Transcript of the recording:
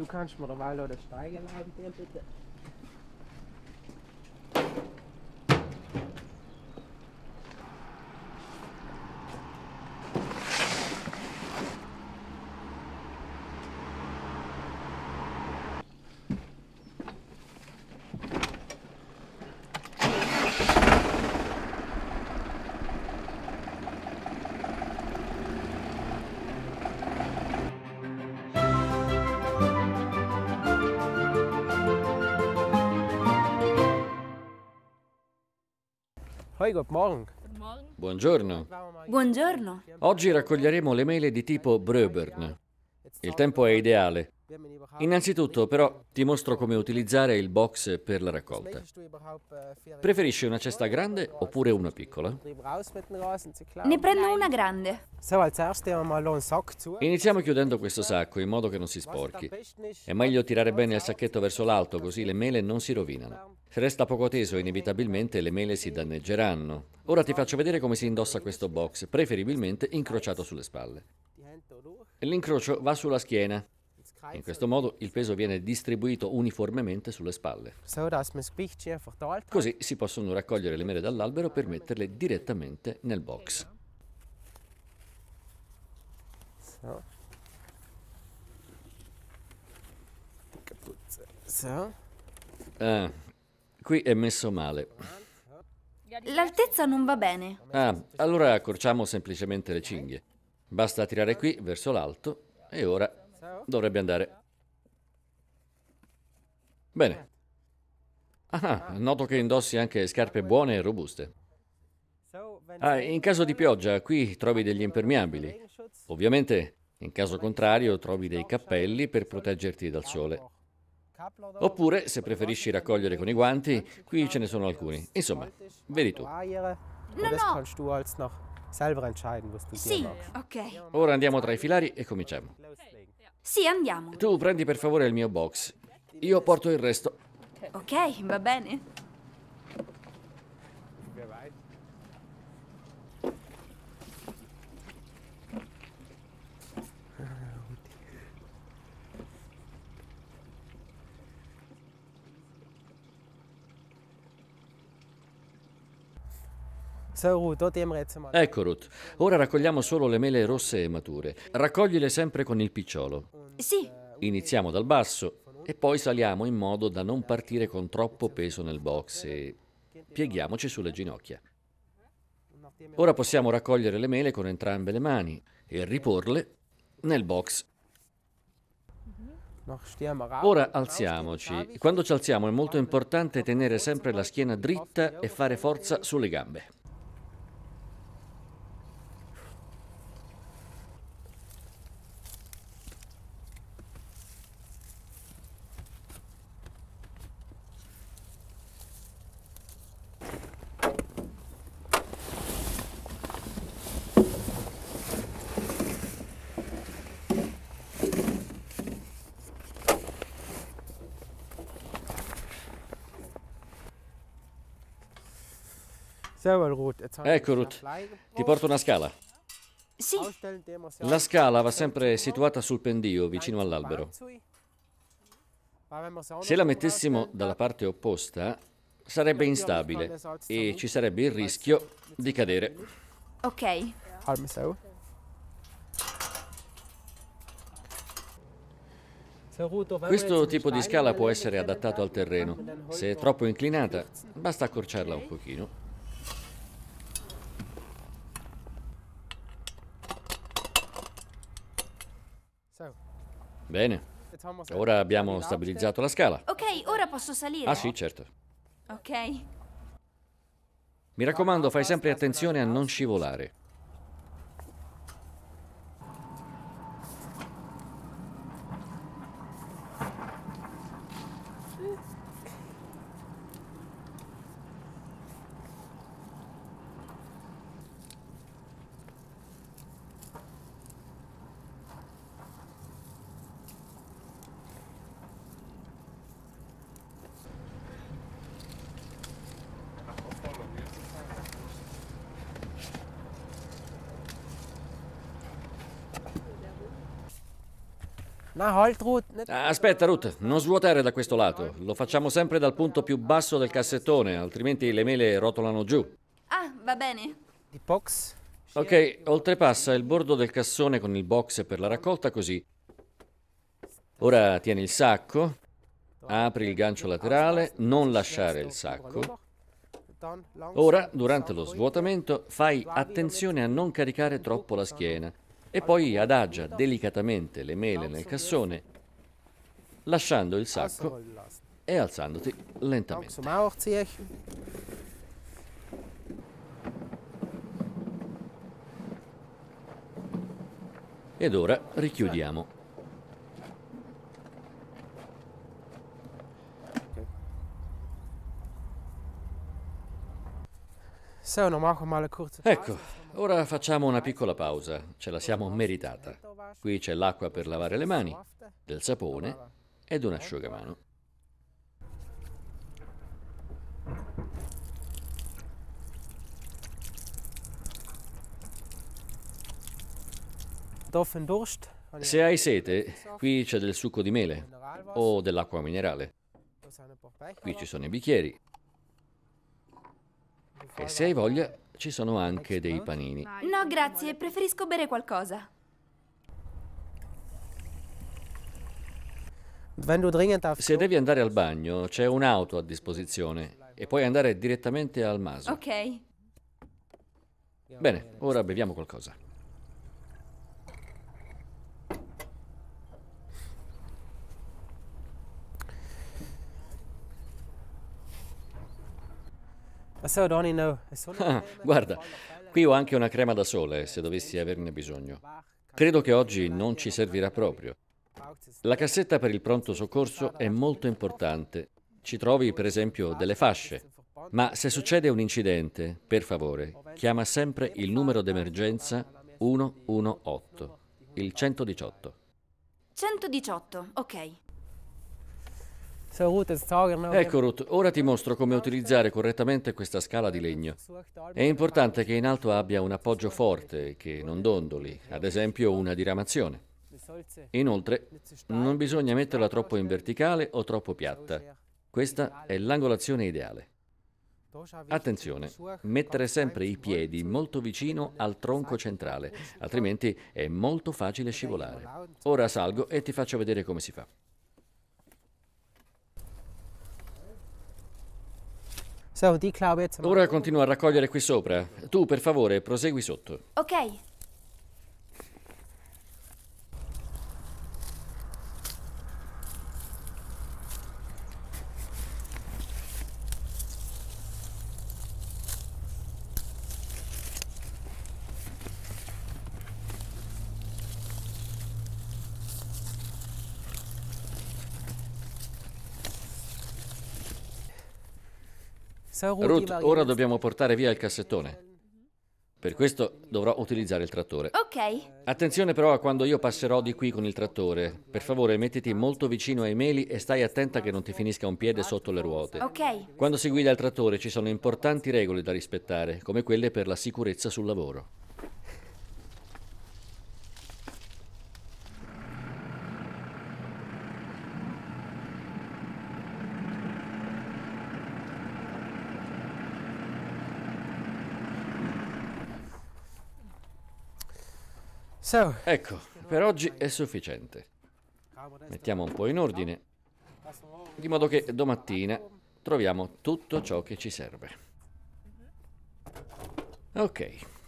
Du kannst mir eine Weile oder Steigen leihen, bitte. Buongiorno. Buongiorno. Oggi raccoglieremo le mele di tipo Bröbern. Il tempo è ideale. Innanzitutto però ti mostro come utilizzare il box per la raccolta. Uh, Preferisci una cesta grande oppure una piccola? Ne prendo una grande. Iniziamo chiudendo questo sacco in modo che non si sporchi. È meglio tirare bene il sacchetto verso l'alto così le mele non si rovinano. Se resta poco teso inevitabilmente le mele si danneggeranno. Ora ti faccio vedere come si indossa questo box, preferibilmente incrociato sulle spalle. L'incrocio va sulla schiena. In questo modo il peso viene distribuito uniformemente sulle spalle. Così si possono raccogliere le mele dall'albero per metterle direttamente nel box. Ah, qui è messo male. L'altezza non va bene. Ah, allora accorciamo semplicemente le cinghie. Basta tirare qui verso l'alto e ora dovrebbe andare. Bene. Ah, noto che indossi anche scarpe buone e robuste. Ah, in caso di pioggia qui trovi degli impermeabili. Ovviamente, in caso contrario, trovi dei cappelli per proteggerti dal sole. Oppure, se preferisci raccogliere con i guanti, qui ce ne sono alcuni. Insomma, vedi tu. No, no. Sì, ok. Ora andiamo tra i filari e cominciamo. Sì, andiamo. Tu prendi per favore il mio box. Io porto il resto. Ok, va bene. Ecco Ruth, ora raccogliamo solo le mele rosse e mature. Raccoglile sempre con il picciolo. Sì. Iniziamo dal basso e poi saliamo in modo da non partire con troppo peso nel box e pieghiamoci sulle ginocchia. Ora possiamo raccogliere le mele con entrambe le mani e riporle nel box. Ora alziamoci. Quando ci alziamo è molto importante tenere sempre la schiena dritta e fare forza sulle gambe. Ecco Ruth, ti porto una scala. Sì. La scala va sempre situata sul pendio, vicino all'albero. Se la mettessimo dalla parte opposta, sarebbe instabile e ci sarebbe il rischio di cadere. Ok. Questo tipo di scala può essere adattato al terreno. Se è troppo inclinata, basta accorciarla un pochino. Bene. Ora abbiamo stabilizzato la scala. Ok, ora posso salire. Ah sì, certo. Ok. Mi raccomando, fai sempre attenzione a non scivolare. No, hold Ruth. Ah, aspetta, Ruth, non svuotare da questo lato. Lo facciamo sempre dal punto più basso del cassettone, altrimenti le mele rotolano giù. Ah, va bene. box. Ok, oltrepassa il bordo del cassone con il box per la raccolta così. Ora tieni il sacco, apri il gancio laterale, non lasciare il sacco. Ora, durante lo svuotamento, fai attenzione a non caricare troppo la schiena e poi adagia delicatamente le mele nel cassone, lasciando il sacco e alzandoti lentamente. Ed ora richiudiamo. Ecco, Ora facciamo una piccola pausa, ce la siamo meritata. Qui c'è l'acqua per lavare le mani, del sapone ed un asciugamano. Se hai sete, qui c'è del succo di mele o dell'acqua minerale. Qui ci sono i bicchieri. E se hai voglia, ci sono anche dei panini. No, grazie, preferisco bere qualcosa. Se devi andare al bagno, c'è un'auto a disposizione e puoi andare direttamente al Maso. Ok. Bene, ora beviamo qualcosa. guarda, qui ho anche una crema da sole se dovessi averne bisogno. Credo che oggi non ci servirà proprio. La cassetta per il pronto soccorso è molto importante. Ci trovi per esempio delle fasce. Ma se succede un incidente, per favore, chiama sempre il numero d'emergenza 118, il 118. 118, ok. Ecco Ruth, ora ti mostro come utilizzare correttamente questa scala di legno. È importante che in alto abbia un appoggio forte, che non dondoli, ad esempio una diramazione. Inoltre, non bisogna metterla troppo in verticale o troppo piatta. Questa è l'angolazione ideale. Attenzione, mettere sempre i piedi molto vicino al tronco centrale, altrimenti è molto facile scivolare. Ora salgo e ti faccio vedere come si fa. Ora continua a raccogliere qui sopra. Tu, per favore, prosegui sotto. Ok. Ruth, ora dobbiamo portare via il cassettone. Per questo dovrò utilizzare il trattore. Ok. Attenzione però a quando io passerò di qui con il trattore. Per favore, mettiti molto vicino ai meli e stai attenta che non ti finisca un piede sotto le ruote. Ok. Quando si guida il trattore ci sono importanti regole da rispettare, come quelle per la sicurezza sul lavoro. Ecco, per oggi è sufficiente. Mettiamo un po' in ordine, di modo che domattina troviamo tutto ciò che ci serve. Ok.